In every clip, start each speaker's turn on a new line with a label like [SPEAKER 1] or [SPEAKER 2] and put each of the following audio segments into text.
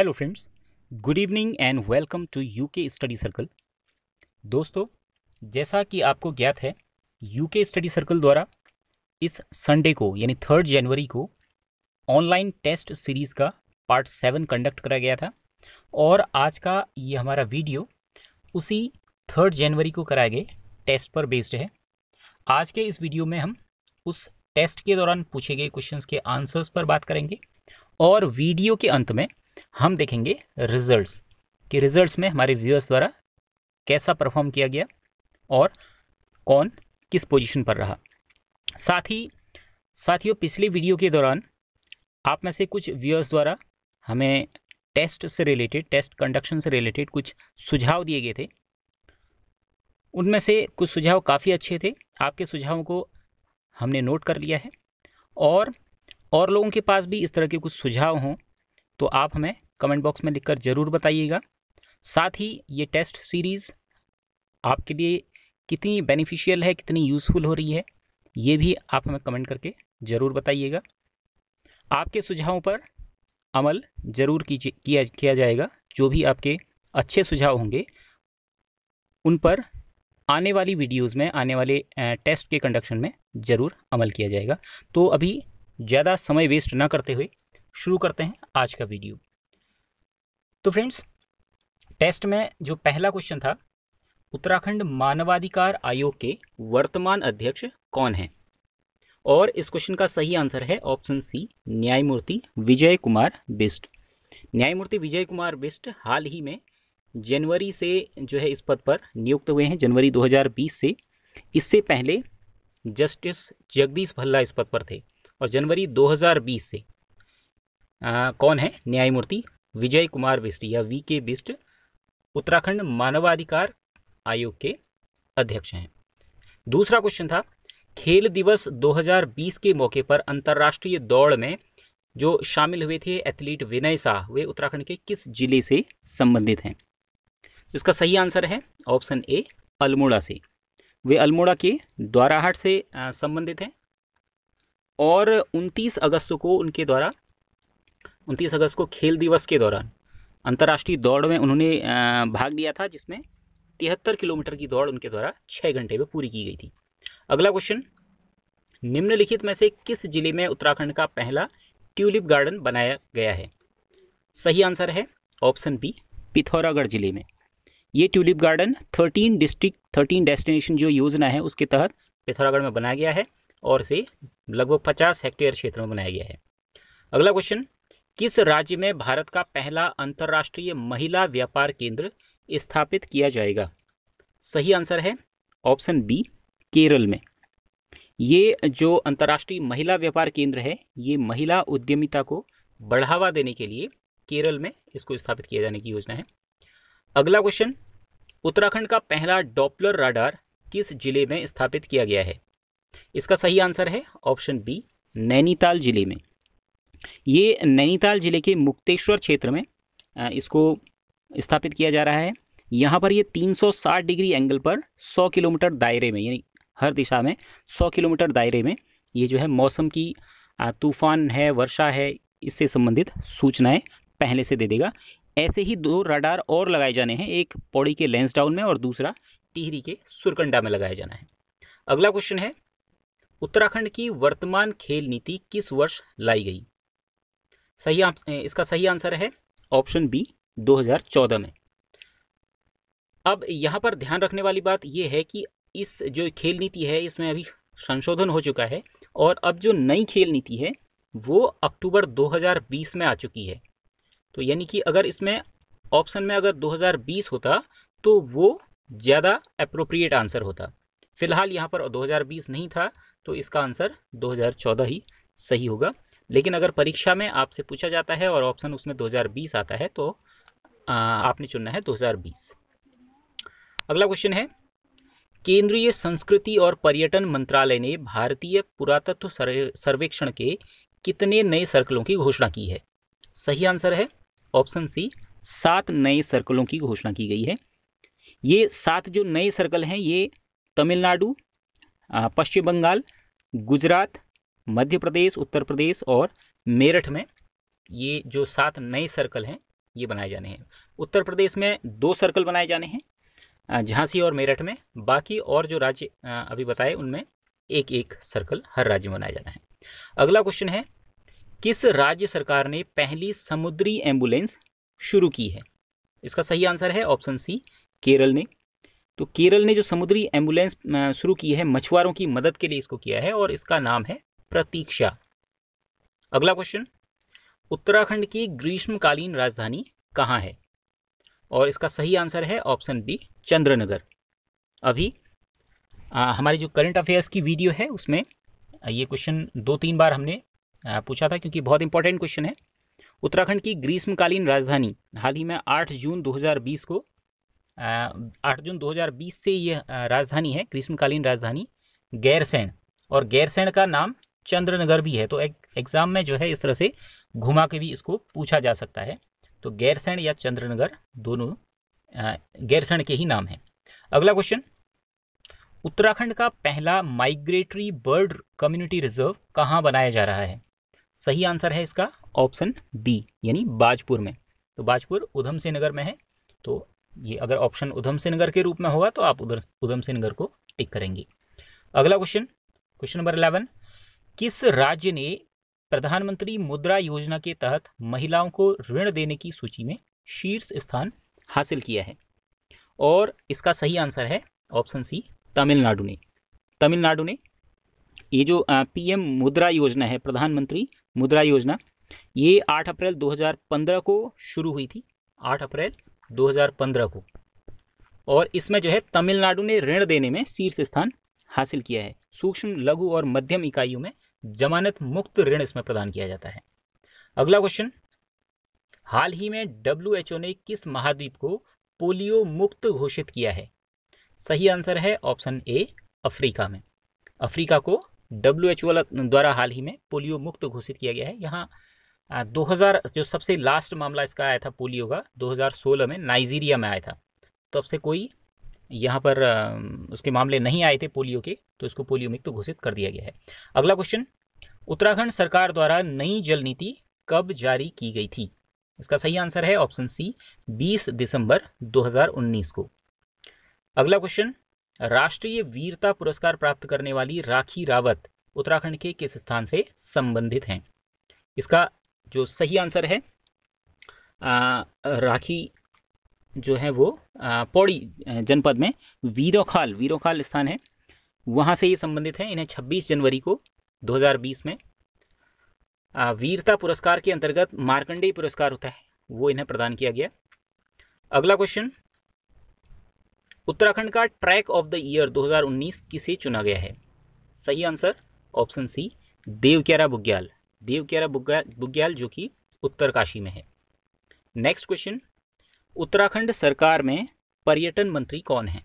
[SPEAKER 1] Hello friends good evening and welcome to UK study circle दोस्तों जैसा कि आपको ज्ञात है यूके स्टडी सर्कल द्वारा इस संडे को यानी थर्ड जनवरी को ऑनलाइन टेस्ट सीरीज़ का पार्ट सेवन कंडक्ट करा गया था और आज का ये हमारा वीडियो उसी थर्ड जनवरी को कराए गए टेस्ट पर बेस्ड है आज के इस वीडियो में हम उस टेस्ट के दौरान पूछे गए क्वेश्चंस के आंसर्स पर बात करेंगे और वीडियो के अंत में हम देखेंगे रिजल्ट्स कि रिजल्ट्स में हमारे व्यूअर्स द्वारा कैसा परफॉर्म किया गया और कौन किस पोजीशन पर रहा साथ ही साथियों पिछले वीडियो के दौरान आप में से कुछ व्यूअर्स द्वारा हमें टेस्ट से रिलेटेड टेस्ट कंडक्शन से रिलेटेड कुछ सुझाव दिए गए थे उनमें से कुछ सुझाव काफ़ी अच्छे थे आपके सुझावों को हमने नोट कर लिया है और और लोगों के पास भी इस तरह के कुछ सुझाव हों तो आप हमें कमेंट बॉक्स में लिखकर ज़रूर बताइएगा साथ ही ये टेस्ट सीरीज़ आपके लिए कितनी बेनिफिशियल है कितनी यूज़फुल हो रही है ये भी आप हमें कमेंट करके ज़रूर बताइएगा आपके सुझावों पर अमल ज़रूर किया किया जाएगा जो भी आपके अच्छे सुझाव होंगे उन पर आने वाली वीडियोस में आने वाले टेस्ट के कंडक्शन में ज़रूर अमल किया जाएगा तो अभी ज़्यादा समय वेस्ट ना करते हुए शुरू करते हैं आज का वीडियो तो फ्रेंड्स टेस्ट में जो पहला क्वेश्चन था उत्तराखंड मानवाधिकार आयोग के वर्तमान अध्यक्ष कौन हैं और इस क्वेश्चन का सही आंसर है ऑप्शन सी न्यायमूर्ति विजय कुमार बिस्ट न्यायमूर्ति विजय कुमार बिस्ट हाल ही में जनवरी से जो है इस पद पर नियुक्त हुए हैं जनवरी 2020 से इससे पहले जस्टिस जगदीश भल्ला इस पद पर थे और जनवरी 2020 से आ, कौन है न्यायमूर्ति विजय कुमार बिस्ट या वी के बिस्ट उत्तराखंड मानवाधिकार आयोग के अध्यक्ष हैं दूसरा क्वेश्चन था खेल दिवस 2020 के मौके पर अंतर्राष्ट्रीय दौड़ में जो शामिल हुए थे एथलीट विनय शाह वे उत्तराखंड के किस जिले से संबंधित हैं इसका सही आंसर है ऑप्शन ए अल्मोड़ा से वे अल्मोड़ा के द्वाराहाट से संबंधित हैं और 29 अगस्त को उनके द्वारा उनतीस अगस्त को खेल दिवस के दौरान अंतर्राष्ट्रीय दौड़ में उन्होंने भाग लिया था जिसमें तिहत्तर किलोमीटर की दौड़ उनके द्वारा छः घंटे में पूरी की गई थी अगला क्वेश्चन निम्नलिखित में से किस जिले में उत्तराखंड का पहला ट्यूलिप गार्डन बनाया गया है सही आंसर है ऑप्शन बी पिथौरागढ़ जिले में ये tulip garden thirteen district thirteen destination जो योजना है उसके तहत पिथौरागढ़ में बनाया गया है और इसे लगभग पचास हेक्टेयर क्षेत्र में बनाया गया है अगला क्वेश्चन किस राज्य में भारत का पहला अंतर्राष्ट्रीय महिला व्यापार केंद्र स्थापित किया जाएगा सही आंसर है ऑप्शन बी केरल में ये जो अंतर्राष्ट्रीय महिला व्यापार केंद्र है ये महिला उद्यमिता को बढ़ावा देने के लिए केरल में इसको स्थापित किया जाने की योजना है अगला क्वेश्चन उत्तराखंड का पहला डॉपलर राडार किस जिले में स्थापित किया गया है इसका सही आंसर है ऑप्शन बी नैनीताल जिले में ये नैनीताल ज़िले के मुक्तेश्वर क्षेत्र में इसको स्थापित किया जा रहा है यहाँ पर ये 360 डिग्री एंगल पर 100 किलोमीटर दायरे में यानी हर दिशा में 100 किलोमीटर दायरे में ये जो है मौसम की तूफान है वर्षा है इससे संबंधित सूचनाएं पहले से दे देगा ऐसे ही दो रडार और लगाए जाने हैं एक पौड़ी के लेंस डाउन में और दूसरा टिहरी के सुरकंडा में लगाया जाना है अगला क्वेश्चन है उत्तराखंड की वर्तमान खेल नीति किस वर्ष लाई गई सही आप, इसका सही आंसर है ऑप्शन बी 2014 में अब यहाँ पर ध्यान रखने वाली बात यह है कि इस जो खेल नीति है इसमें अभी संशोधन हो चुका है और अब जो नई खेल नीति है वो अक्टूबर 2020 में आ चुकी है तो यानी कि अगर इसमें ऑप्शन में अगर 2020 होता तो वो ज़्यादा अप्रोप्रिएट आंसर होता फिलहाल यहाँ पर 2020 नहीं था तो इसका आंसर 2014 ही सही होगा लेकिन अगर परीक्षा में आपसे पूछा जाता है और ऑप्शन उसमें 2020 आता है तो आपने चुनना है 2020 अगला क्वेश्चन है केंद्रीय संस्कृति और पर्यटन मंत्रालय ने भारतीय पुरातत्व सर्वेक्षण के कितने नए सर्कलों की घोषणा की है सही आंसर है ऑप्शन सी सात नए सर्कलों की घोषणा की गई है ये सात जो नए सर्कल हैं ये तमिलनाडु पश्चिम बंगाल गुजरात मध्य प्रदेश उत्तर प्रदेश और मेरठ में ये जो सात नए सर्कल हैं ये बनाए जाने हैं उत्तर प्रदेश में दो सर्कल बनाए जाने हैं झांसी और मेरठ में बाकी और जो राज्य अभी बताए उनमें एक एक सर्कल हर राज्य में बनाया जाना है अगला क्वेश्चन है किस राज्य सरकार ने पहली समुद्री एम्बुलेंस शुरू की है इसका सही आंसर है ऑप्शन सी केरल ने तो केरल ने जो समुद्री एम्बुलेंस शुरू की है मछुआरों की मदद के लिए इसको किया है और इसका नाम है प्रतीक्षा अगला क्वेश्चन उत्तराखंड की ग्रीष्मकालीन राजधानी कहाँ है और इसका सही आंसर है ऑप्शन बी चंद्रनगर अभी आ, हमारी जो करंट अफेयर्स की वीडियो है उसमें ये क्वेश्चन दो तीन बार हमने आ, पूछा था क्योंकि बहुत इंपॉर्टेंट क्वेश्चन है उत्तराखंड की ग्रीष्मकालीन राजधानी हाल ही में 8 जून 2020 को आठ जून 2020 से यह राजधानी है ग्रीष्मकालीन राजधानी गैरसैण और गैरसैण का नाम चंद्रनगर भी है तो एक एग्ज़ाम में जो है इस तरह से घुमा के भी इसको पूछा जा सकता है तो गैरसैण या चंद्रनगर दोनों गैरसैण के ही नाम हैं अगला क्वेश्चन उत्तराखंड का पहला माइग्रेटरी बर्ड कम्युनिटी रिजर्व कहाँ बनाया जा रहा है सही आंसर है इसका ऑप्शन बी यानी बाजपुर में तो बाजपुर उधम सिंह नगर में है तो ये अगर ऑप्शन उधम सिंह नगर के रूप में होगा तो आप उधर उधम सिंह नगर को टिक करेंगे अगला क्वेश्चन क्वेश्चन नंबर इलेवन किस राज्य ने प्रधानमंत्री मुद्रा योजना के तहत महिलाओं को ऋण देने की सूची में शीर्ष स्थान हासिल किया है और इसका सही आंसर है ऑप्शन सी तमिलनाडु ने तमिलनाडु ने ये जो पीएम मुद्रा योजना है प्रधानमंत्री मुद्रा योजना ये 8 अप्रैल 2015 को शुरू हुई थी 8 अप्रैल 2015 को और इसमें जो है तमिलनाडु ने ऋण देने में शीर्ष स्थान हासिल किया है सूक्ष्म लघु और मध्यम इकाइयों में जमानत मुक्त ऋण इसमें प्रदान किया जाता है अगला क्वेश्चन हाल ही में डब्ल्यू ने किस महाद्वीप को पोलियो मुक्त घोषित किया है सही आंसर है ऑप्शन ए अफ्रीका में अफ्रीका को डब्ल्यू द्वारा हाल ही में पोलियो मुक्त घोषित किया गया है यहाँ 2000 जो सबसे लास्ट मामला इसका आया था पोलियो का 2016 में नाइजीरिया में आया था तब तो से कोई यहाँ पर उसके मामले नहीं आए थे पोलियो के तो इसको पोलियो मुक्त तो घोषित कर दिया गया है अगला क्वेश्चन उत्तराखंड सरकार द्वारा नई जल नीति कब जारी की गई थी इसका सही आंसर है ऑप्शन सी 20 दिसंबर 2019 को अगला क्वेश्चन राष्ट्रीय वीरता पुरस्कार प्राप्त करने वाली राखी रावत उत्तराखंड के किस स्थान से संबंधित हैं इसका जो सही आंसर है आ, राखी जो है वो पौड़ी जनपद में वीरोखाल वीरोखाल स्थान है वहाँ से ये संबंधित है इन्हें 26 जनवरी को 2020 में वीरता पुरस्कार के अंतर्गत मार्कंडेय पुरस्कार होता है वो इन्हें प्रदान किया गया अगला क्वेश्चन उत्तराखंड का ट्रैक ऑफ द ईयर 2019 किसे चुना गया है सही आंसर ऑप्शन सी देवक्यारा बुग्याल देवक्यारा बुग्याल जो कि उत्तरकाशी में है नेक्स्ट क्वेश्चन उत्तराखंड सरकार में पर्यटन मंत्री कौन है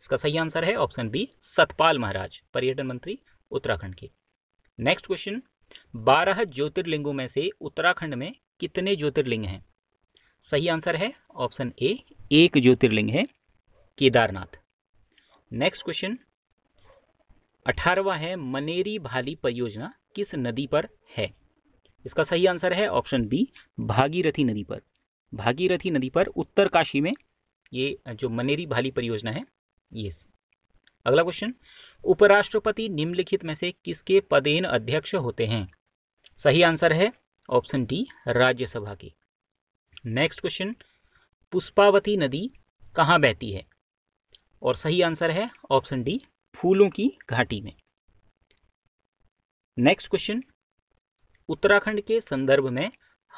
[SPEAKER 1] इसका सही आंसर है ऑप्शन बी सतपाल महाराज पर्यटन मंत्री उत्तराखंड के नेक्स्ट क्वेश्चन बारह ज्योतिर्लिंगों में से उत्तराखंड में कितने ज्योतिर्लिंग हैं सही आंसर है ऑप्शन ए एक ज्योतिर्लिंग है केदारनाथ नेक्स्ट क्वेश्चन अठारवा है मनेरी भाली परियोजना किस नदी पर है इसका सही आंसर है ऑप्शन बी भागीरथी नदी पर भागीरथी नदी पर उत्तर काशी में ये जो मनेरी भाली परियोजना है ये अगला क्वेश्चन उपराष्ट्रपति निम्नलिखित में से किसके पदेन अध्यक्ष होते हैं सही आंसर है ऑप्शन डी राज्यसभा के नेक्स्ट क्वेश्चन पुष्पावती नदी कहाँ बहती है और सही आंसर है ऑप्शन डी फूलों की घाटी में नेक्स्ट क्वेश्चन उत्तराखंड के संदर्भ में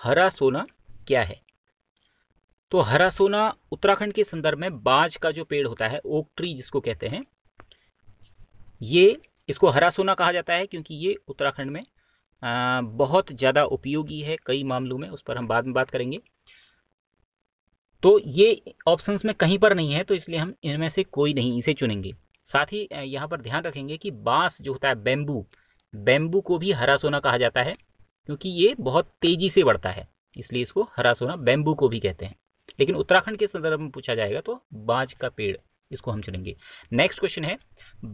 [SPEAKER 1] हरा सोना क्या है तो हरा सोना उत्तराखंड के संदर्भ में बाज का जो पेड़ होता है ओक ट्री जिसको कहते हैं ये इसको हरा सोना कहा जाता है क्योंकि ये उत्तराखंड में आ, बहुत ज़्यादा उपयोगी है कई मामलों में उस पर हम बाद में बात करेंगे तो ये ऑप्शंस में कहीं पर नहीं है तो इसलिए हम इनमें से कोई नहीं इसे चुनेंगे साथ ही यहाँ पर ध्यान रखेंगे कि बांस जो होता है बेम्बू बेम्बू को भी हरा सोना कहा जाता है क्योंकि ये बहुत तेज़ी से बढ़ता है इसलिए इसको हरा सोना बेम्बू को भी कहते हैं लेकिन उत्तराखंड के संदर्भ में पूछा जाएगा तो बांझ का पेड़ इसको हम चुनेंगे नेक्स्ट क्वेश्चन है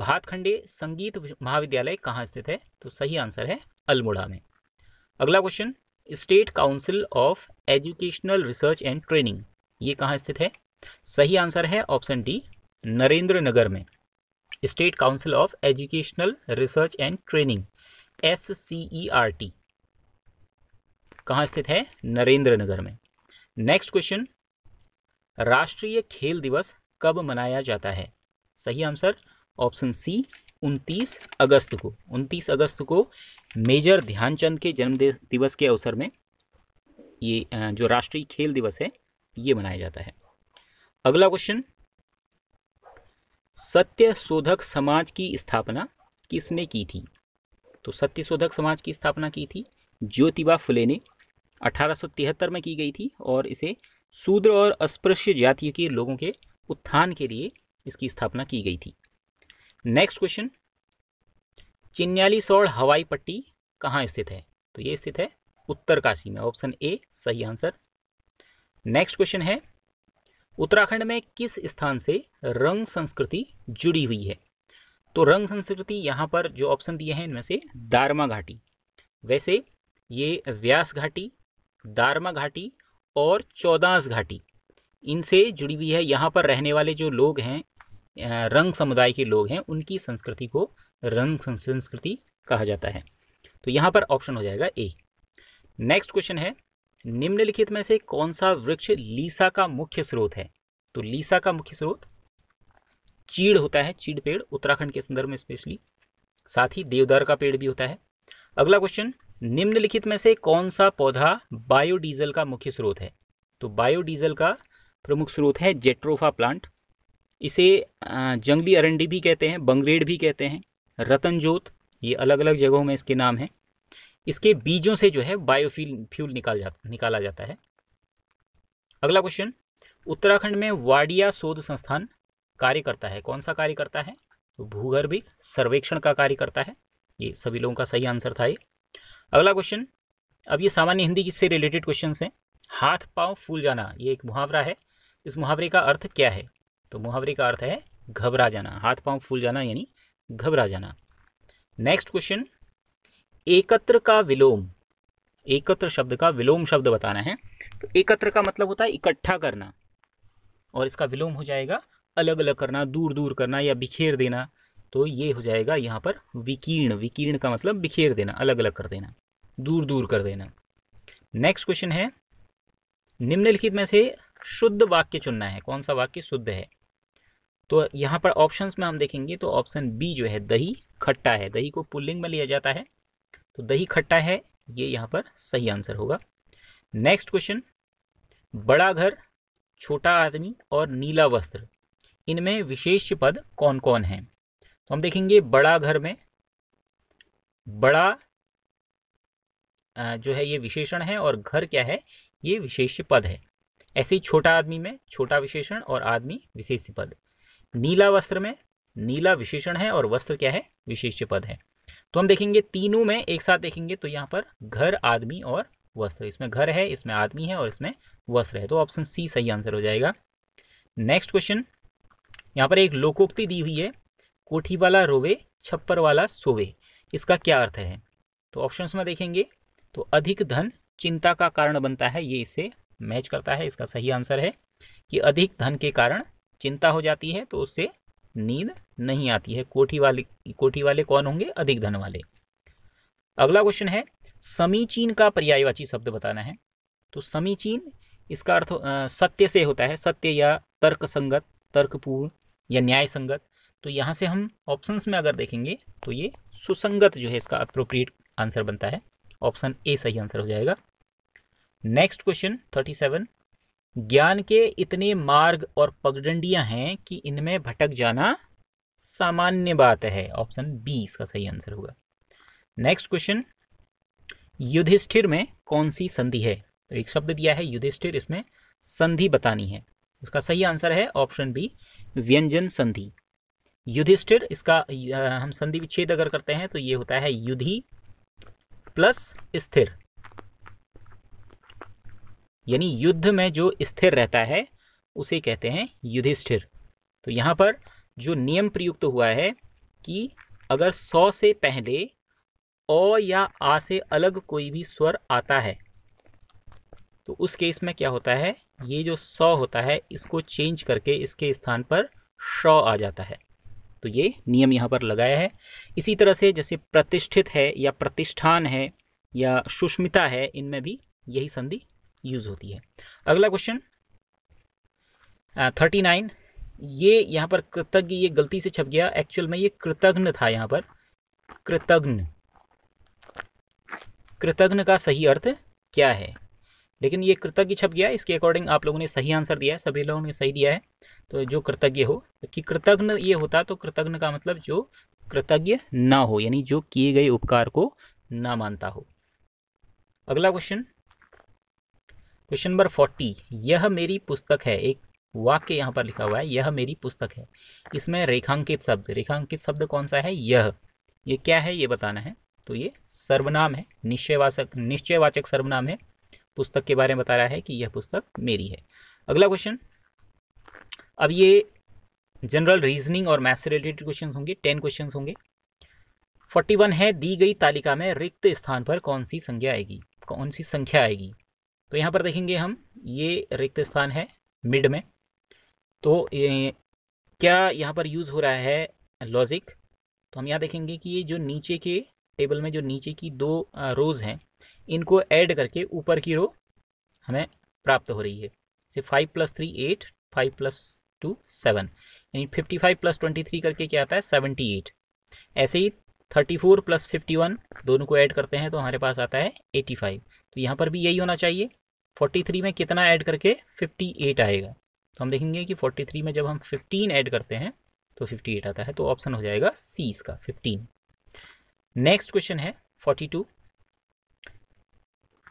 [SPEAKER 1] भातखंडे संगीत महाविद्यालय कहाँ स्थित है तो सही आंसर है अल्मोड़ा में अगला question State Council of Educational Research and Training ये कहाँ स्थित है सही आंसर है ऑप्शन डी नरेंद्र नगर में State Council of Educational Research and Training S C E R T कहाँ स्थित है नरेंद्र नगर में नेक्स्ट क्वेश्चन राष्ट्रीय खेल दिवस कब मनाया जाता है सही आंसर ऑप्शन सी 29 अगस्त को 29 अगस्त को मेजर ध्यानचंद के जन्म दिवस के अवसर में ये जो राष्ट्रीय खेल दिवस है ये मनाया जाता है अगला क्वेश्चन सत्य शोधक समाज की स्थापना किसने की थी तो सत्य शोधक समाज की स्थापना की थी ज्योतिबा फुले ने अठारह में की गई थी और इसे शूद्र और अस्पृश्य जाति के लोगों के उत्थान के लिए इसकी स्थापना की गई थी नेक्स्ट क्वेश्चन चिन्याली सौड़ हवाई पट्टी कहाँ स्थित है तो ये स्थित है उत्तरकाशी में ऑप्शन ए सही आंसर नेक्स्ट क्वेश्चन है उत्तराखंड में किस स्थान से रंग संस्कृति जुड़ी हुई है तो रंग संस्कृति यहाँ पर जो ऑप्शन दिए हैं इनमें से दारमा घाटी वैसे ये व्यास घाटी दारमा घाटी और चौदास घाटी इनसे जुड़ी हुई है यहाँ पर रहने वाले जो लोग हैं रंग समुदाय के लोग हैं उनकी संस्कृति को रंग संस्कृति कहा जाता है तो यहाँ पर ऑप्शन हो जाएगा ए नेक्स्ट क्वेश्चन है निम्नलिखित में से कौन सा वृक्ष लीसा का मुख्य स्रोत है तो लीसा का मुख्य स्रोत चीड़ होता है चीड़ पेड़ उत्तराखंड के संदर्भ में स्पेशली साथ ही देवदार का पेड़ भी होता है अगला क्वेश्चन निम्नलिखित में से कौन सा पौधा बायोडीजल का मुख्य स्रोत है तो बायोडीजल का प्रमुख स्रोत है जेट्रोफा प्लांट इसे जंगली अरंडी भी कहते हैं बंगरेड भी कहते हैं रतनजोत ये अलग अलग जगहों में इसके नाम हैं इसके बीजों से जो है बायोफ्यूल फ्यूल निकाल जा निकाला जाता है अगला क्वेश्चन उत्तराखंड में वाडिया शोध संस्थान कार्य करता है कौन सा कार्य करता है तो भूगर्भिक सर्वेक्षण का कार्य करता है ये सभी लोगों का सही आंसर था ये अगला क्वेश्चन अब ये सामान्य हिंदी से रिलेटेड क्वेश्चन हैं हाथ पाँव फूल जाना ये एक मुहावरा है इस मुहावरे का अर्थ क्या है तो मुहावरे का अर्थ है घबरा जाना हाथ पाँव फूल जाना यानी घबरा जाना नेक्स्ट क्वेश्चन एकत्र का विलोम एकत्र शब्द का विलोम शब्द बताना है तो एकत्र का मतलब होता है इकट्ठा करना और इसका विलोम हो जाएगा अलग अलग करना दूर दूर करना या बिखेर देना तो ये हो जाएगा यहाँ पर विकीर्ण विकीर्ण का मतलब बिखेर देना अलग अलग कर देना दूर दूर कर देना नेक्स्ट क्वेश्चन है निम्नलिखित में से शुद्ध वाक्य चुनना है कौन सा वाक्य शुद्ध है तो यहाँ पर ऑप्शंस में हम देखेंगे तो ऑप्शन बी जो है दही खट्टा है दही को पुल्लिंग में लिया जाता है तो दही खट्टा है ये यहाँ पर सही आंसर होगा नेक्स्ट क्वेश्चन बड़ा घर छोटा आदमी और नीला वस्त्र इनमें विशेष पद कौन कौन हैं तो हम देखेंगे बड़ा घर में बड़ा जो है ये विशेषण है और घर क्या है ये विशेष पद है ऐसे ही छोटा आदमी में छोटा विशेषण और आदमी विशेष पद नीला वस्त्र में नीला विशेषण है और वस्त्र क्या है विशेष पद है तो हम देखेंगे तीनों में एक साथ देखेंगे तो यहाँ पर घर आदमी और वस्त्र इसमें घर है इसमें आदमी है और इसमें वस्त्र है तो ऑप्शन सी सही आंसर हो जाएगा नेक्स्ट क्वेश्चन यहाँ पर एक लोकोक्ति दी हुई है कोठी वाला रोवे छप्पर वाला सोवे इसका क्या अर्थ है तो ऑप्शंस में देखेंगे तो अधिक धन चिंता का कारण बनता है ये इससे मैच करता है इसका सही आंसर है कि अधिक धन के कारण चिंता हो जाती है तो उससे नींद नहीं आती है कोठी वाले कोठी वाले कौन होंगे अधिक धन वाले अगला क्वेश्चन है समीचीन का पर्यायवाची शब्द बताना है तो समीचीन इसका अर्थ सत्य से होता है सत्य या तर्क संगत तर्कपूर्ण या न्याय संगत तो यहाँ से हम ऑप्शंस में अगर देखेंगे तो ये सुसंगत जो है इसका अप्रोप्रिएट आंसर बनता है ऑप्शन ए सही आंसर हो जाएगा नेक्स्ट क्वेश्चन थर्टी सेवन ज्ञान के इतने मार्ग और पगडंडियां हैं कि इनमें भटक जाना सामान्य बात है ऑप्शन बी इसका सही आंसर होगा नेक्स्ट क्वेश्चन युधिष्ठिर में कौन सी संधि है तो एक शब्द दिया है युधिष्ठिर इसमें संधि बतानी है उसका सही आंसर है ऑप्शन बी व्यंजन संधि युधिष्ठिर इसका हम संधि विच्छेद अगर करते हैं तो ये होता है युधि प्लस स्थिर यानी युद्ध में जो स्थिर रहता है उसे कहते हैं युधिष्ठिर तो यहाँ पर जो नियम प्रयुक्त हुआ है कि अगर सौ से पहले अ या आ से अलग कोई भी स्वर आता है तो उस केस में क्या होता है ये जो सौ होता है इसको चेंज करके इसके स्थान पर श आ जाता है तो ये नियम यहाँ पर लगाया है इसी तरह से जैसे प्रतिष्ठित है या प्रतिष्ठान है या सुष्मिता है इनमें भी यही संधि यूज होती है अगला क्वेश्चन थर्टी नाइन ये यहाँ पर कृतज्ञ ये गलती से छप गया एक्चुअल में ये कृतघ्न था यहाँ पर कृतघ्न कृतघ्न का सही अर्थ क्या है लेकिन ये कृतज्ञ छप गया इसके अकॉर्डिंग आप लोगों ने सही आंसर दिया है सभी लोगों ने सही दिया है तो जो कृतज्ञ हो कि कृतज्ञ ये होता तो कृतज्ञ का मतलब जो कृतज्ञ ना हो यानी जो किए गए उपकार को ना मानता हो अगला क्वेश्चन क्वेश्चन नंबर फोर्टी यह मेरी पुस्तक है एक वाक्य यहाँ पर लिखा हुआ है यह मेरी पुस्तक है इसमें रेखांकित शब्द रेखांकित शब्द कौन सा है यह ये क्या है ये बताना है तो ये सर्वनाम है निश्चयवाचक निश्चयवाचक सर्वनाम है पुस्तक के बारे में बता रहा है कि यह पुस्तक मेरी है अगला क्वेश्चन अब ये जनरल रीजनिंग और मैथ्स रिलेटेड क्वेश्चन होंगे टेन क्वेश्चन होंगे फोर्टी वन है दी गई तालिका में रिक्त स्थान पर कौन सी संख्या आएगी कौन सी संख्या आएगी तो यहाँ पर देखेंगे हम ये रिक्त स्थान है मिड में तो ये क्या यहाँ पर यूज़ हो रहा है लॉजिक तो हम यहाँ देखेंगे कि ये जो नीचे के टेबल में जो नीचे की दो रोज़ हैं इनको ऐड करके ऊपर की रो हमें प्राप्त हो रही है जैसे five plus three eight five plus two seven यानी fifty five plus twenty three करके क्या आता है सेवेंटी एट ऐसे ही thirty four plus fifty one दोनों को ऐड करते हैं तो हमारे पास आता है एटी फाइव तो यहाँ पर भी यही होना चाहिए फोर्टी थ्री में कितना ऐड करके फिफ्टी एट आएगा तो हम देखेंगे कि फोर्टी थ्री में जब हम फिफ्टीन ऐड करते हैं तो फिफ्टी एट आता है तो ऑप्शन हो जाएगा सी इसका फिफ्टीन नेक्स्ट क्वेश्चन है फोर्टी टू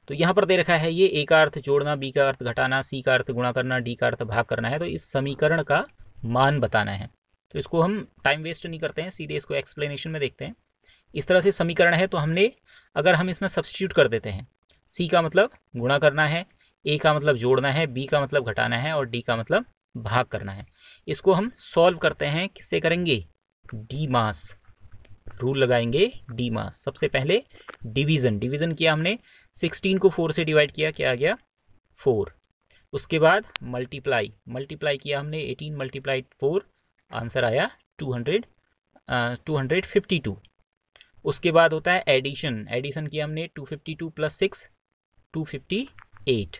[SPEAKER 1] तो यहाँ पर दे रखा है ये ए का अर्थ जोड़ना बी का अर्थ घटाना सी का अर्थ गुणा करना डी का अर्थ भाग करना है तो इस समीकरण का मान बताना है तो इसको हम टाइम वेस्ट नहीं करते हैं सीधे इसको एक्सप्लेनेशन में देखते हैं इस तरह से समीकरण है तो हमने अगर हम इसमें सब्सटीट्यूट कर देते हैं सी का मतलब गुणा करना है ए का मतलब जोड़ना है बी का मतलब घटाना है और डी का मतलब भाग करना है इसको हम सॉल्व करते हैं किससे करेंगे डी मास रूल लगाएंगे डी मास सबसे पहले डिवीज़न डिवीज़न किया हमने सिक्सटीन को फोर से डिवाइड किया क्या आ गया फोर उसके बाद मल्टीप्लाई मल्टीप्लाई किया हमने एटीन मल्टीप्लाई फोर आंसर आया two hundred two hundred fifty two उसके बाद होता है एडिशन एडिशन किया हमने two fifty two plus six two fifty eight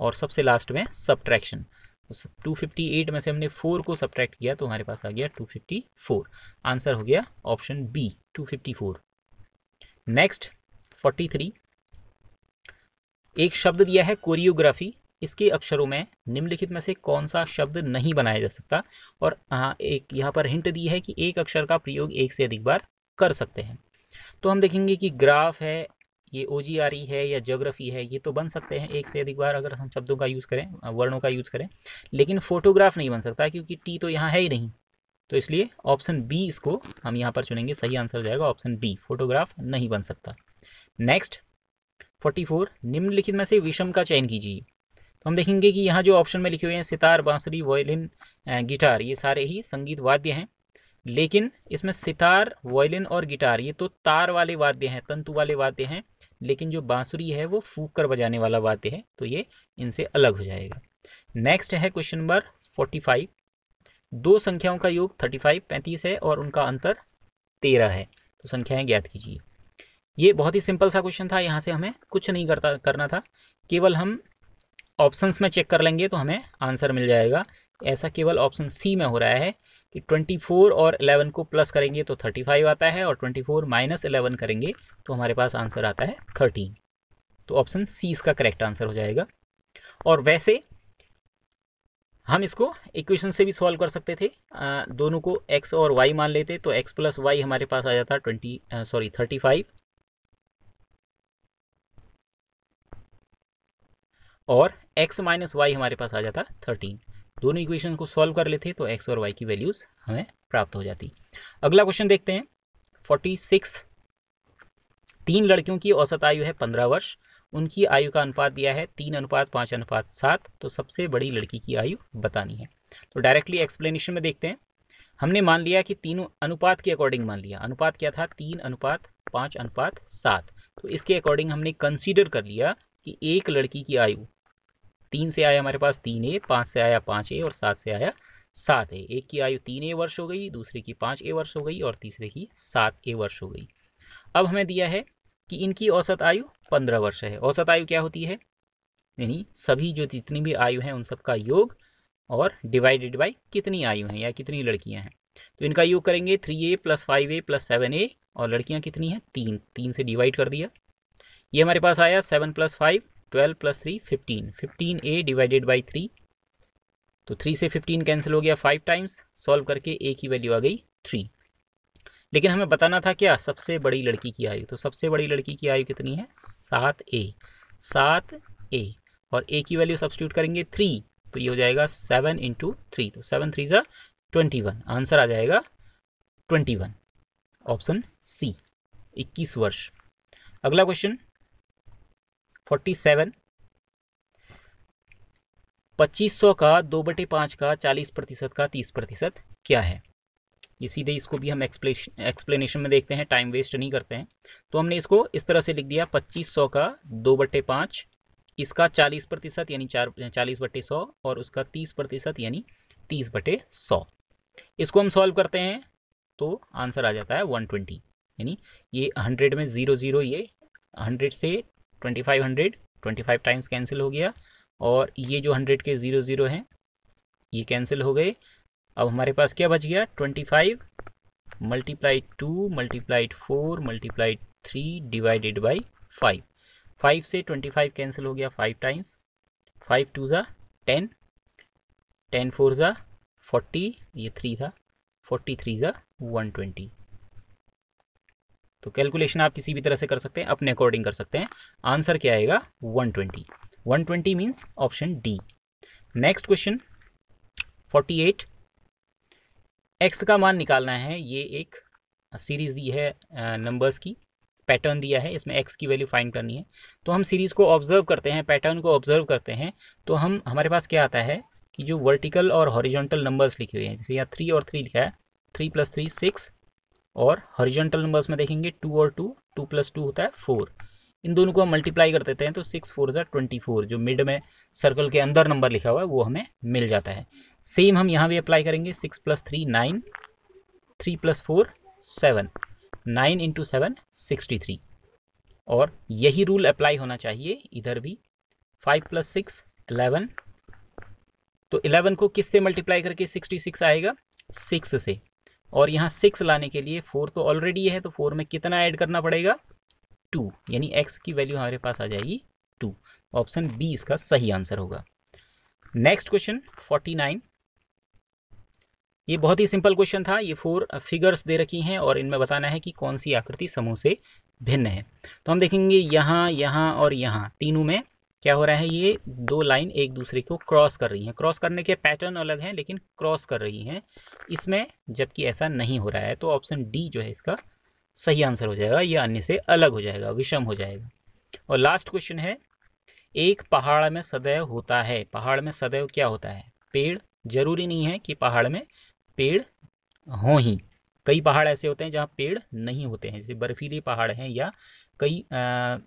[SPEAKER 1] और सबसे लास्ट में सब्ट्रैक्शन उस 258 में से हमने 4 को सब्ट्रैक्ट किया तो हमारे पास आ गया 254 आंसर हो गया ऑप्शन बी 254 नेक्स्ट 43 एक शब्द दिया है कोरियोग्राफी इसके अक्षरों में निम्नलिखित में से कौन सा शब्द नहीं बनाया जा सकता और आ, एक यहाँ पर हिंट दी है कि एक अक्षर का प्रयोग एक से अधिक बार कर सकते हैं तो हम देखेंगे कि ग्राफ है ये ओ जी आर ई है या जोग्राफ़ी है ये तो बन सकते हैं एक से अधिक बार अगर हम शब्दों का यूज़ करें वर्णों का यूज़ करें लेकिन फ़ोटोग्राफ नहीं बन सकता क्योंकि टी तो यहाँ है ही नहीं तो इसलिए ऑप्शन बी इसको हम यहाँ पर चुनेंगे सही आंसर हो जाएगा ऑप्शन बी फोटोग्राफ नहीं बन सकता नेक्स्ट फोर्टी फोर निम्नलिखित में से विषम का चयन कीजिए तो हम देखेंगे कि यहाँ जो ऑप्शन में लिखे हुए हैं सितार बांसुरी वायलिन गिटार ये सारे ही संगीत वाद्य हैं लेकिन इसमें सितार वायलिन और गिटार ये तो तार वाले वाद्य हैं तंतु वाले वाद्य हैं लेकिन जो बांसुरी है वो फूक कर बजाने वाला वाद्य है तो ये इनसे अलग हो जाएगा नेक्स्ट है क्वेश्चन नंबर फोर्टी फाइव दो संख्याओं का योग थर्टी फाइव पैंतीस है और उनका अंतर तेरह है तो संख्याएं ज्ञात कीजिए ये बहुत ही सिंपल सा क्वेश्चन था यहाँ से हमें कुछ नहीं करता करना था केवल हम ऑप्शंस में चेक कर लेंगे तो हमें आंसर मिल जाएगा ऐसा केवल ऑप्शन सी में हो रहा है कि 24 और 11 को प्लस करेंगे तो 35 आता है और 24 माइनस इलेवन करेंगे तो हमारे पास आंसर आता है 13 तो ऑप्शन सी इसका करेक्ट आंसर हो जाएगा और वैसे हम इसको इक्वेशन से भी सॉल्व कर सकते थे आ, दोनों को x और y मान लेते तो x प्लस वाई हमारे पास आ जाता ट्वेंटी सॉरी थर्टी फाइव और x माइनस वाई हमारे पास आ जाता थर्टीन दोनों इक्वेशन को सॉल्व कर लेते तो एक्स और वाई की वैल्यूज़ हमें प्राप्त हो जाती अगला क्वेश्चन देखते हैं फोर्टी सिक्स तीन लड़कियों की औसत आयु है पंद्रह वर्ष उनकी आयु का अनुपात दिया है तीन अनुपात पाँच अनुपात सात तो सबसे बड़ी लड़की की आयु बतानी है तो डायरेक्टली एक्सप्लेनेशन में देखते हैं हमने मान लिया कि तीनों अनुपात के अकॉर्डिंग मान लिया अनुपात क्या था तीन अनुपात पाँच अनुपात सात तो इसके अकॉर्डिंग हमने कंसीडर कर लिया कि एक लड़की की आयु तीन से आया हमारे पास तीन ए पाँच से आया पाँच ए और सात से आया सात ए एक की आयु तीन ए वर्ष हो गई दूसरे की पाँच ए वर्ष हो गई और तीसरे की सात ए वर्ष हो गई अब हमें दिया है कि इनकी औसत आयु पंद्रह वर्ष है औसत आयु क्या होती है यानी सभी जो जितनी भी आयु हैं उन सबका योग और डिवाइडेड बाई कितनी आयु हैं या कितनी लड़कियाँ हैं तो इनका योग करेंगे three a plus five a plus seven a और लड़कियाँ कितनी हैं तीन तीन से डिवाइड कर दिया ये हमारे पास आया seven plus five twelve plus three fifteen fifteen a divided by three तो थ्री से फिफ्टीन कैंसिल हो गया फाइव टाइम्स सॉल्व करके ए की वैल्यू आ गई थ्री लेकिन हमें बताना था क्या सबसे बड़ी लड़की की आयु तो सबसे बड़ी लड़की की आयु कितनी है सात ए सात ए और ए की वैल्यू सब्सिट्यूट करेंगे थ्री तो ये हो जाएगा सेवन इंटू थ्री तो सेवन थ्री सा ट्वेंटी वन आंसर आ जाएगा ट्वेंटी वन ऑप्शन सी इक्कीस वर्ष अगला क्वेश्चन फोर्टी सेवन पच्चीस सौ का दो बटे पाँच का चालीस प्रतिशत का तीस प्रतिशत क्या है ये सीधे इसको भी हम एक्सप्लेन एक्सप्लेनेशन में देखते हैं टाइम वेस्ट नहीं करते हैं तो हमने इसको इस तरह से लिख दिया पच्चीस सौ का दो बटे पाँच इसका चालीस प्रतिशत यानी चार चालीस बटे सौ और उसका तीस प्रतिशत यानी तीस बटे सौ इसको हम सॉल्व करते हैं तो आंसर आ जाता है वन ट्वेंटी यानी ये हंड्रेड में ज़ीरो ज़ीरो ये हंड्रेड से twenty five hundred twenty five times cancel हो गया और ये जो हंड्रेड के ज़ीरो ज़ीरो हैं ये कैंसिल हो गए अब हमारे पास क्या बच गया twenty five multiply two multiplied four multiplied three divided by five five से ट्वेंटी फाइव कैंसिल हो गया फाइव टाइम्स फाइव टू ज़ा टेन टेन फोर ज़ा फोर्टी ये थ्री था फोर्टी थ्री ज़ा वन ट्वेंटी तो कैलकुलेशन आप किसी भी तरह से कर सकते हैं अपने अकॉर्डिंग कर सकते हैं आंसर क्या आएगा 120 120 means option D next question 48 x का मान निकालना है ये एक सीरीज़ दी है नंबर्स की पैटर्न दिया है इसमें एक्स की वैल्यू फाइंड करनी है तो हम सीरीज़ को ऑब्जर्व करते हैं पैटर्न को ऑब्जर्व करते हैं तो हम हमारे पास क्या आता है कि जो वर्टिकल और हॉरिजॉन्टल नंबर्स लिखे हुए हैं जैसे यहाँ थ्री और थ्री लिखा है थ्री प्लस थ्री सिक्स और हॉरिजॉन्टल नंबर्स में देखेंगे टू और टू टू प्लस टू होता है फोर इन दोनों को हम मल्टीप्लाई कर देते हैं तो सिक्स फोर ज़ा ट्वेंटी फोर जो मिड में सर्कल के अंदर नंबर लिखा हुआ है वो हमें मिल जाता है सेम हम यहाँ भी अप्लाई करेंगे six plus three nine three plus four seven nine into seven sixty three और यही रूल अप्लाई होना चाहिए इधर भी फाइव प्लस सिक्स एलेवन तो एलेवन को किस से मल्टीप्लाई करके सिक्सटी सिक्स आएगा सिक्स से और यहाँ सिक्स लाने के लिए फोर तो ऑलरेडी है तो फोर में कितना ऐड करना पड़ेगा टू यानी एक्स की वैल्यू हमारे पास आ जाएगी टू ऑप्शन बी इसका सही आंसर होगा नेक्स्ट क्वेश्चन फोर्टी नाइन ये बहुत ही सिंपल क्वेश्चन था ये फोर फिगर्स दे रखी हैं और इनमें बताना है कि कौन सी आकृति समूह से भिन्न है तो हम देखेंगे यहाँ यहाँ और यहाँ तीनों में क्या हो रहा है ये दो लाइन एक दूसरे को क्रॉस कर रही हैं क्रॉस करने के पैटर्न अलग हैं लेकिन क्रॉस कर रही हैं इसमें जबकि ऐसा नहीं हो रहा है तो ऑप्शन डी जो है इसका सही आंसर हो जाएगा या अन्य से अलग हो जाएगा विषम हो जाएगा और लास्ट क्वेश्चन है एक पहाड़ में सदैव होता है पहाड़ में सदैव क्या होता है पेड़ जरूरी नहीं है कि पहाड़ में पेड़ हो ही कई पहाड़ ऐसे होते हैं जहाँ पेड़ नहीं होते हैं जैसे बर्फीले पहाड़ हैं या कई आ,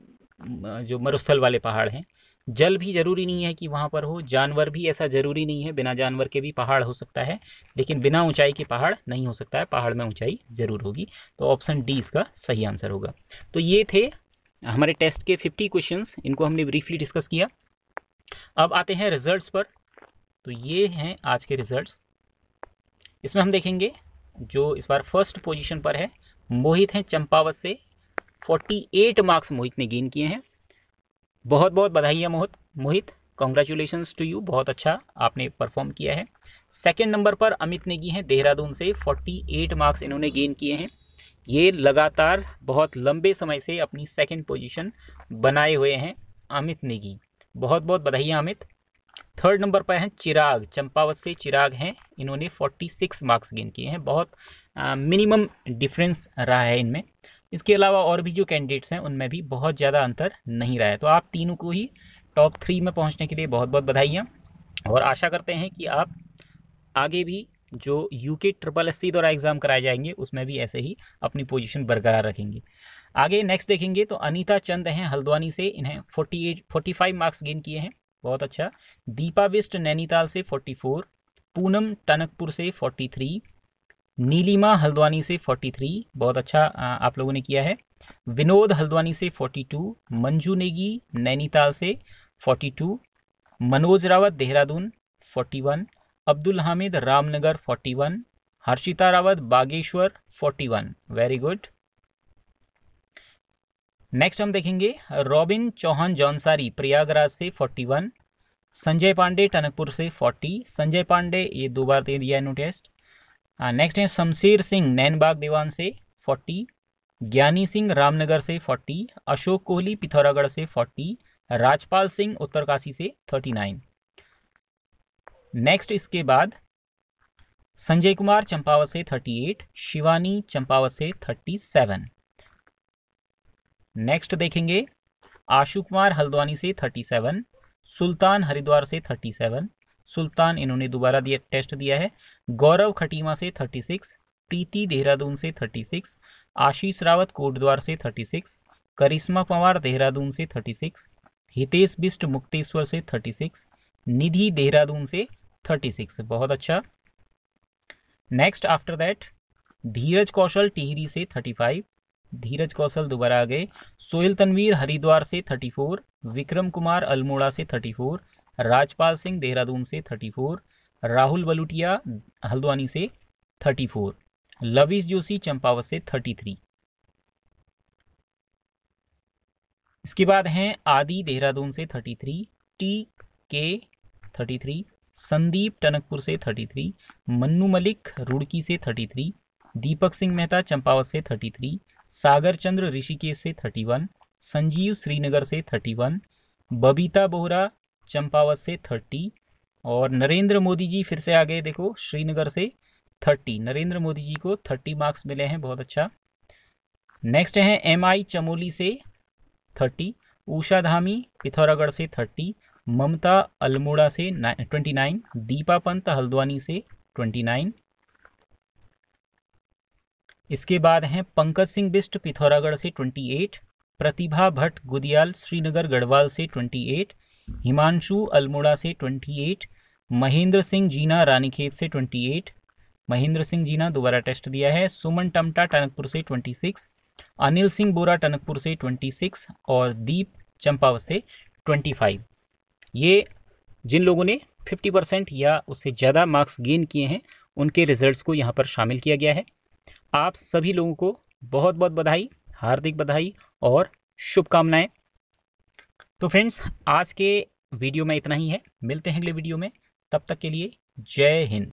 [SPEAKER 1] जो मरुस्थल वाले पहाड़ हैं जल भी ज़रूरी नहीं है कि वहाँ पर हो जानवर भी ऐसा ज़रूरी नहीं है बिना जानवर के भी पहाड़ हो सकता है लेकिन बिना ऊंचाई के पहाड़ नहीं हो सकता है पहाड़ में ऊंचाई ज़रूर होगी तो ऑप्शन डी इसका सही आंसर होगा तो ये थे हमारे टेस्ट के फिफ्टी क्वेश्चन इनको हमने ब्रीफली डिस्कस किया अब आते हैं रिजल्ट पर तो ये हैं आज के रिजल्ट इसमें हम देखेंगे जो इस बार फर्स्ट पोजिशन पर है मोहित हैं चंपावत से 48 मार्क्स मोहित ने गेन किए हैं बहुत बहुत बधाई है Mohit Mohit congratulation to you बहुत अच्छा आपने परफॉर्म किया है सेकेंड नंबर पर अमित ने की हैं देहरादून से 48 मार्क्स इन्होंने गेन किए हैं ये लगातार बहुत लंबे समय से अपनी सेकेंड पोजिशन बनाए हुए हैं अमित नेगी बहुत बहुत बधाई अमित थर्ड नंबर पर हैं चिराग चंपावत से चिराग हैं इन्होंने 46 मार्क्स गेन किए हैं बहुत मिनिमम डिफरेंस रहा है इनमें इसके अलावा और भी जो कैंडिडेट्स हैं उनमें भी बहुत ज़्यादा अंतर नहीं रहा है तो आप तीनों को ही टॉप थ्री में पहुंचने के लिए बहुत बहुत बधाइयाँ और आशा करते हैं कि आप आगे भी जो यू के ट्रिपल एस सी द्वारा एग्ज़ाम कराए जाएंगे उसमें भी ऐसे ही अपनी पोजिशन बरकरार रखेंगे आगे नेक्स्ट देखेंगे तो अनीता चंद हैं हल्द्वानी से इन्हें forty eight forty five marks gain किए हैं बहुत अच्छा दीपा विस्ट नैनीताल से फोर्टी फोर पूनम टनकपुर से फोर्टी थ्री नीलिमा हल्द्वानी से 43 बहुत अच्छा आप लोगों ने किया है विनोद हल्द्वानी से 42 मंजू नेगी नैनीताल से 42 Manoj Rawat Dehradun 41 Abdul Hamid Ramnagar 41 Harshita Rawat Bageshwar 41 very good next हम देखेंगे रॉबिन चौहान जौनसारी प्रयागराज से 41 संजय पांडे टनकपुर से 40 संजय पांडे ये दो बार दे दिया है टेस्ट नेक्स्ट है शमशेर सिंह नैनबाग दीवान से फोर्टी ज्ञानी सिंह रामनगर से फोर्टी अशोक कोहली पिथौरागढ़ से फोर्टी राजपाल सिंह उत्तरकाशी से थर्टी नाइन नेक्स्ट इसके बाद संजय कुमार चंपावत से थर्टी एट शिवानी चंपावत से थर्टी सेवन नेक्स्ट देखेंगे आशु कुमार हल्द्वानी से थर्टी सेवन सुल्तान हरिद्वार से थर्टी सेवन सुल्तान इन्होंने दोबारा दिया टेस्ट दिया है गौरव खटीमा से 36 प्रीति देहरादून से 36 आशीष रावत कोटद्वार से 36 करिश्मा पवार देहरादून से 36 हितेश बिष्ट मुक्तेश्वर से 36 निधि देहरादून से 36 बहुत अच्छा next after that Dheeraj Kaushal Tehri से 35 धीरज कौशल दोबारा आ गए सोहेल तनवीर हरिद्वार से फोर विक्रम कुमार अल्मोड़ा से फोर राजपाल सिंह देहरादून से 34, राहुल बलुटिया हल्द्वानी से 34, लविश जोशी चंपावत से 33। इसके बाद हैं आदि देहरादून से 33, टी के 33, संदीप टनकपुर से 33, मन्नू मलिक रुड़की से 33, दीपक सिंह मेहता चंपावत से 33, सागर चंद्र ऋषिकेश से 31, संजीव श्रीनगर से 31, बबीता बोहरा चंपावत से थर्टी और नरेंद्र मोदी जी फिर से आ गए देखो श्रीनगर से थर्टी नरेंद्र मोदी जी को थर्टी मार्क्स मिले हैं बहुत अच्छा नेक्स्ट है एम आई चमोली से थर्टी ऊषा धामी पिथौरागढ़ से थर्टी ममता अल्मोड़ा से ट्वेंटी नाइन दीपा पंत हल्द्वानी से ट्वेंटी नाइन इसके बाद हैं पंकज सिंह बिस्ट पिथौरागढ़ से ट्वेंटी एट प्रतिभा भट्ट गुदियाल श्रीनगर गढ़वाल से ट्वेंटी एट हिमांशु अल्मोड़ा से 28 महेंद्र सिंह जीना रानीखेत से 28 महेंद्र सिंह जीना दोबारा टेस्ट दिया है सुमन टमटा टनकपुर से 26 अनिल सिंह बोरा टनकपुर से 26 और दीप चंपावत से 25 ये जिन लोगों ने 50 परसेंट या उससे ज़्यादा मार्क्स गेन किए हैं उनके रिजल्ट्स को यहाँ पर शामिल किया गया है आप सभी लोगों को बहुत बहुत बधाई हार्दिक बधाई और शुभकामनाएं तो फ्रेंड्स आज के वीडियो में इतना ही है मिलते हैं अगले वीडियो में तब तक के लिए जय हिंद